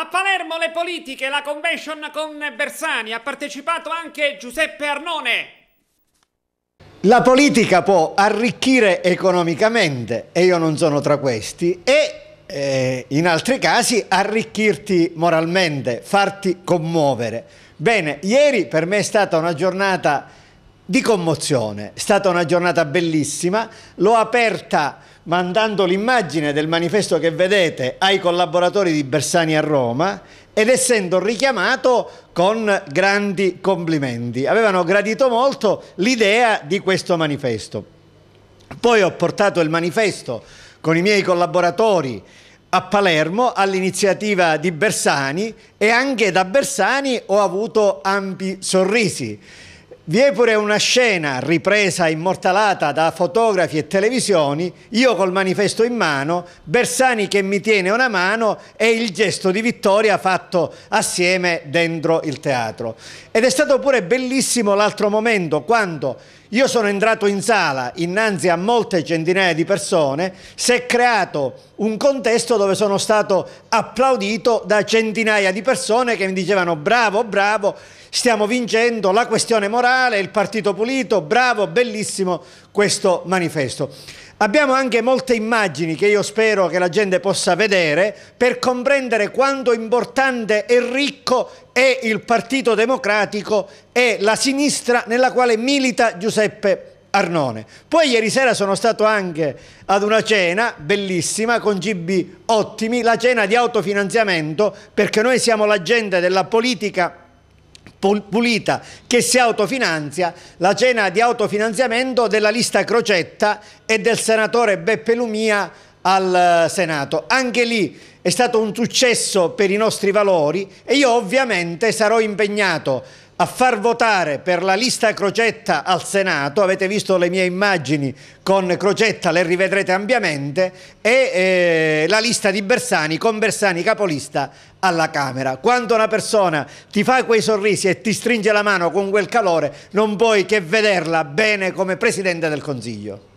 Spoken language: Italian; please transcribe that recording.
A Palermo le politiche, la convention con Bersani, ha partecipato anche Giuseppe Arnone. La politica può arricchire economicamente, e io non sono tra questi, e eh, in altri casi arricchirti moralmente, farti commuovere. Bene, ieri per me è stata una giornata di commozione. È stata una giornata bellissima, l'ho aperta mandando l'immagine del manifesto che vedete ai collaboratori di Bersani a Roma ed essendo richiamato con grandi complimenti. Avevano gradito molto l'idea di questo manifesto. Poi ho portato il manifesto con i miei collaboratori a Palermo all'iniziativa di Bersani e anche da Bersani ho avuto ampi sorrisi vi è pure una scena ripresa e immortalata da fotografi e televisioni, io col manifesto in mano, Bersani che mi tiene una mano e il gesto di vittoria fatto assieme dentro il teatro. Ed è stato pure bellissimo l'altro momento quando io sono entrato in sala innanzi a molte centinaia di persone, si è creato un contesto dove sono stato applaudito da centinaia di persone che mi dicevano bravo, bravo, stiamo vincendo la questione morale sociale, il partito pulito, bravo, bellissimo questo manifesto. Abbiamo anche molte immagini che io spero che la gente possa vedere per comprendere quanto importante e ricco è il Partito Democratico e la sinistra nella quale milita Giuseppe Arnone. Poi ieri sera sono stato anche ad una cena bellissima con cibi ottimi, la cena di autofinanziamento perché noi siamo la gente della politica pulita che si autofinanzia, la cena di autofinanziamento della lista Crocetta e del senatore Beppe Lumia al eh, Senato. Anche lì è stato un successo per i nostri valori e io ovviamente sarò impegnato a far votare per la lista Crocetta al Senato, avete visto le mie immagini con Crocetta, le rivedrete ampiamente, e eh, la lista di Bersani con Bersani capolista alla Camera. Quando una persona ti fa quei sorrisi e ti stringe la mano con quel calore, non puoi che vederla bene come Presidente del Consiglio.